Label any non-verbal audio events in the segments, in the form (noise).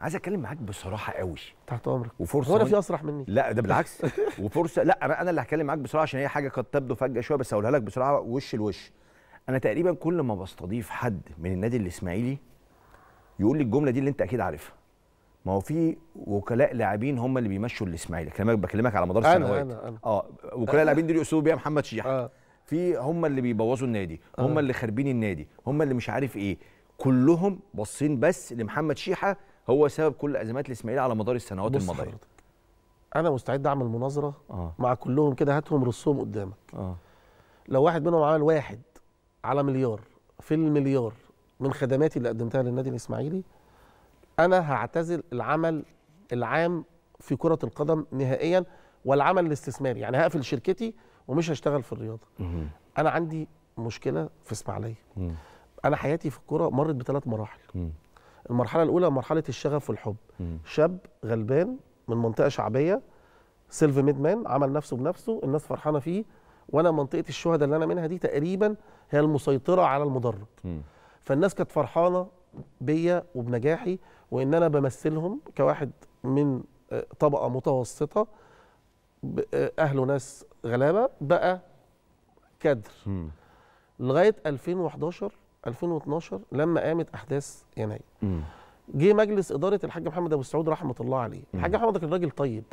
عايز اتكلم معاك بصراحه قوي تحت امرك وفرصه ولا في اسرح مني لا ده بالعكس (laughs) وفرصه لا انا انا اللي هتكلم معاك بصراحه عشان هي حاجه قد تبدو فجاه شويه بس هقولها لك بسرعه وش لوش انا تقريبا كل ما بستضيف حد من النادي الاسماعيلي يقول لي الجمله دي اللي انت اكيد عارفها ما هو في وكلاء لاعبين هم اللي بيمشوا الاسماعيلي كلامك بكلمك على مدار السنوات أنا, أنا اه وكلاء لاعبين دي اسلوب بيها محمد شيحة آه. في هم اللي بيبوظوا النادي آه. هم آه. اللي خاربين النادي هم اللي مش عارف ايه كلهم باصين بس لمحمد شيحة هو سبب كل ازمات الاسماعيلي على مدار السنوات الماضيه انا مستعد اعمل مناظره آه. مع كلهم كده هاتهم رصهم قدامك آه. لو واحد منهم عمل واحد على مليار في المليار من خدماتي اللي قدمتها للنادي الاسماعيلي انا هعتزل العمل العام في كره القدم نهائيا والعمل الاستثماري يعني هقفل شركتي ومش هشتغل في الرياضه مم. انا عندي مشكله في اسماعيليه انا حياتي في الكوره مرت بثلاث مراحل مم. المرحله الاولى مرحله الشغف والحب مم. شاب غلبان من منطقه شعبيه سيلف ميد مان عمل نفسه بنفسه الناس فرحانه فيه وانا منطقه الشهداء اللي انا منها دي تقريبا هي المسيطره على المدرج فالناس كانت فرحانه بيا وبنجاحي وان انا بمثلهم كواحد من آه، طبقه متوسطه آه، اهله ناس غلابه بقى كدر لغايه 2011 2012 لما قامت احداث يناير جه مجلس اداره الحاج محمد ابو سعود رحمه الله عليه الحاج محمد كان راجل طيب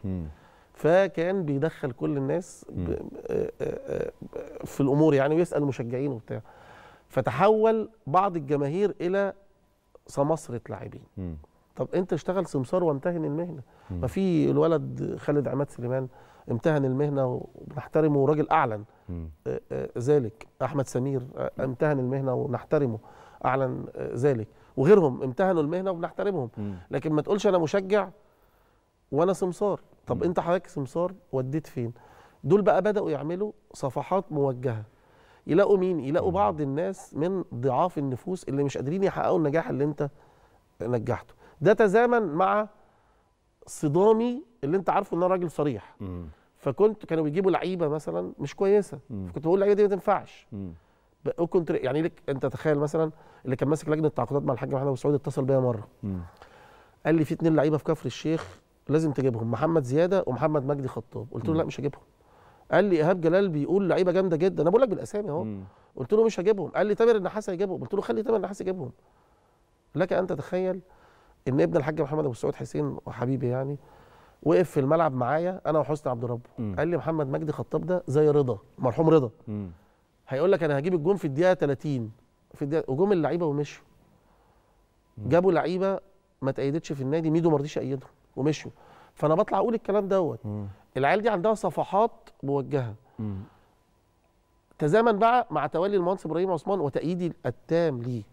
فكان بيدخل كل الناس آه، آه، آه، في الامور يعني ويسال مشجعين وبتاع فتحول بعض الجماهير الى سمسره لاعبين طب انت اشتغل سمسار وامتهن المهنه ما في الولد خالد عماد سليمان امتهن المهنه وبنحترمه وراجل اعلن ذلك احمد سمير نعم. امتهن المهنه ونحترمه اعلن ذلك وغيرهم امتهنوا المهنه وبنحترمهم لكن ما تقولش انا مشجع وانا سمسار طب انت حضرتك سمسار وديت فين دول بقى بداوا يعملوا صفحات موجهه يلاقوا مين يلاقوا بعض الناس من ضعاف النفوس اللي مش قادرين يحققوا النجاح اللي انت نجحته ده تزامن مع صدامي اللي انت عارفه ان انا راجل صريح م. فكنت كانوا بيجيبوا لعيبه مثلا مش كويسه مم. فكنت بقول اللعيبه دي ما تنفعش كنت يعني لك انت تخيل مثلا اللي كان ماسك لجنه التعاقدات مع الحاج محمد ابو سعود اتصل بيا مره مم. قال لي في اتنين لعيبه في كفر الشيخ لازم تجيبهم محمد زياده ومحمد مجدي خطاب قلت له لا مش هجيبهم قال لي ايهاب جلال بيقول لعيبه جامده جدا انا بقول لك بالاسامي اهو قلت له مش هجيبهم قال لي تامر النحاس هيجيبهم قلت له خلي تامر النحاس يجيبهم لك ان تتخيل ان ابن الحاج محمد ابو سعود حسين وحبيبي يعني وقف في الملعب معايا انا وحسني عبد ربه قال لي محمد مجدي خطاب ده زي رضا مرحوم رضا هيقول لك انا هجيب الجون في الدقيقه 30 في الدقيقه وجم اللعيبه ومشوا جابوا لعيبه ما تأيدتش في النادي ميدو ما رضيش يأيدهم ومشوا فانا بطلع اقول الكلام دوت العيال دي عندها صفحات موجهه تزامن بقى مع تولي المنصب ابراهيم عثمان وتأييدي التام ليه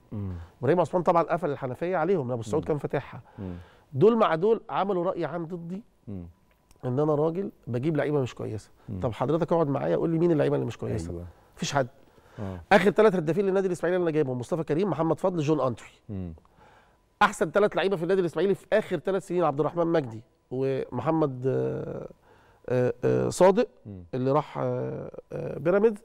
ابراهيم عثمان طبعا قفل الحنفيه عليهم ابو السعود كان فاتحها دول مع دول عملوا راي عام ضدي ان انا راجل بجيب لعيبه مش كويسه طب حضرتك اقعد معايا قول لي مين اللعيبه اللي مش كويسه أيوة. مفيش حد آه. اخر ثلاث هدافين للنادي الاسماعيلي اللي انا جايبهم مصطفى كريم محمد فضل جون انتري احسن ثلاث لعيبه في النادي الاسماعيلي في اخر ثلاث سنين عبد الرحمن مجدي ومحمد آه، آه، آه، صادق اللي راح بيراميدز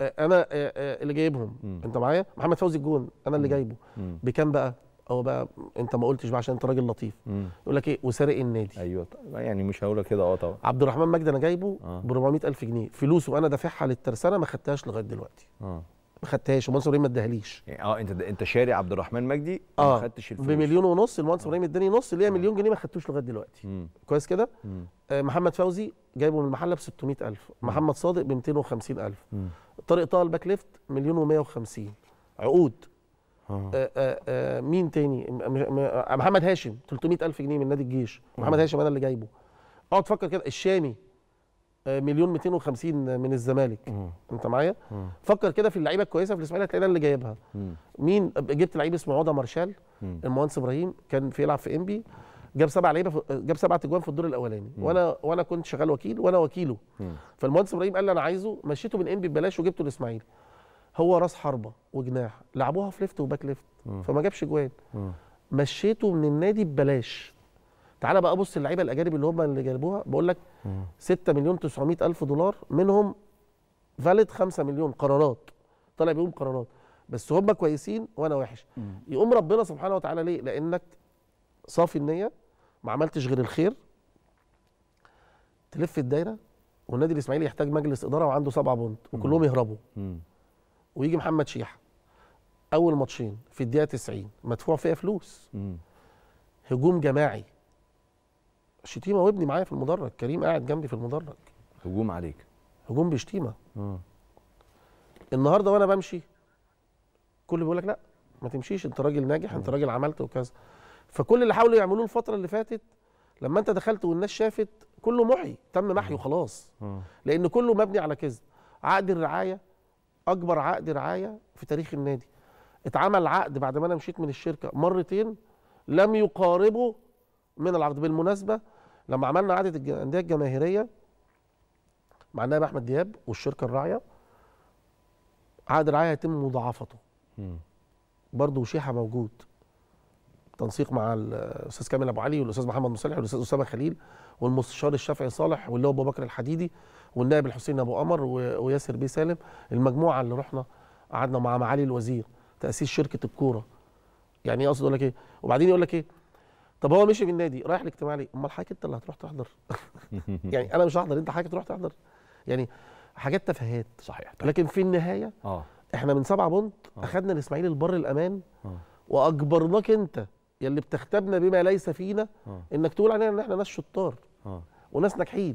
انا اللي جايبهم انت معايا محمد فوزي الجون انا اللي جايبه بكام بقى هو بقى انت ما قلتش بقى عشان انت راجل لطيف يقول لك ايه وسارق النادي ايوه يعني مش هقولها كده اه طبعا عبد الرحمن مجدي انا جايبه آه. ب 400000 جنيه فلوسه انا دافعها للترسانه ما خدتهاش لغايه دلوقتي اه ما خدتهاش ومنصور ابراهيم ما اداهاليش يعني، اه انت انت شاري عبد الرحمن مجدي آه. ما خدتش الفلوس بمليون ونص المهندس ابراهيم آه. اداني نص اللي هي آه. مليون جنيه ما خدتوش لغايه دلوقتي مم. كويس كده آه محمد فوزي جايبه من المحله ب 600000 محمد صادق ب 250000 طارق طه الباك ليفت مليون و150 عقود آه. آه، آه، مين تاني محمد هاشم 300000 جنيه من نادي الجيش محمد هاشم انا اللي جايبه اقعد فكر كده الشامي مليون 250 من الزمالك انت معايا فكر كده في اللعيبه الكويسه في الاسماعيلي هتلاقي اللي جايبها مم. مين جبت لعيب اسمه عوده مارشال المهندس ابراهيم كان في يلعب في انبي جاب سبع لعيبه جاب سبع تجوان في الدور الاولاني مم. وانا وانا كنت شغال وكيل وانا وكيله مم. فالمهندس ابراهيم قال لي انا عايزه مشيته من انبي ببلاش وجبته الاسماعيلي هو راس حربه وجناح لعبوها في ليفت وباك ليفت فما جابش جوان مشيته من النادي ببلاش تعالى بقى بص اللعيبه الاجانب اللي هم اللي جابوها بقول لك 6 مليون 900 الف دولار منهم فاليد 5 مليون قرارات طالع بيهم قرارات بس هم كويسين وانا وحش يقوم ربنا سبحانه وتعالى ليه لانك صافي النيه ما عملتش غير الخير تلف الدايره والنادي الاسماعيلي يحتاج مجلس اداره وعنده سبعه بونت وكلهم يهربوا ويجي محمد شيحه اول ماتشين في الدقيقه 90 مدفوع فيها فلوس مم. هجوم جماعي شتيمه وابني معايا في المدرج كريم قاعد جنبي في المدرج هجوم عليك هجوم بشتيمه مم. آه. النهارده وانا بمشي كل بيقول لك لا ما تمشيش انت راجل ناجح مم. انت راجل عملت وكذا فكل اللي حاولوا يعملوه الفتره اللي فاتت لما انت دخلت والناس شافت كله محي تم محيه خلاص لان كله مبني على كذب عقد الرعايه اكبر عقد رعايه في تاريخ النادي اتعمل عقد بعد ما انا مشيت من الشركه مرتين لم يقاربه من العرض بالمناسبه لما عملنا عقد الانديه الجماهيريه مع النائب احمد دياب والشركه الراعيه عقد الرعايه يتم مضاعفته برضه وشيحه موجود بالتنسيق مع الاستاذ كامل ابو علي والاستاذ محمد مصالح والاستاذ اسامه خليل والمستشار الشافعي صالح واللي هو ابو بكر الحديدي والنائب الحسين ابو قمر وياسر بيه سالم المجموعه اللي رحنا قعدنا مع معالي الوزير تاسيس شركه الكوره يعني ايه اقصد اقول لك ايه وبعدين يقول لك ايه طب هو مشي من النادي رايح الاجتماع ليه امال حضرتك انت اللي هتروح تحضر (laughs) يعني انا مش هحضر انت حضرتك تروح تحضر يعني حاجات تفاهات صحيح لكن في النهايه اه احنا من سبعة بونت آه. اخذنا الاسماعيلي البر الامان آه. واجبرناك انت يلي بتختبنا بما ليس فينا آه. انك تقول علينا ان احنا ناس شطار آه. وناس ناجحين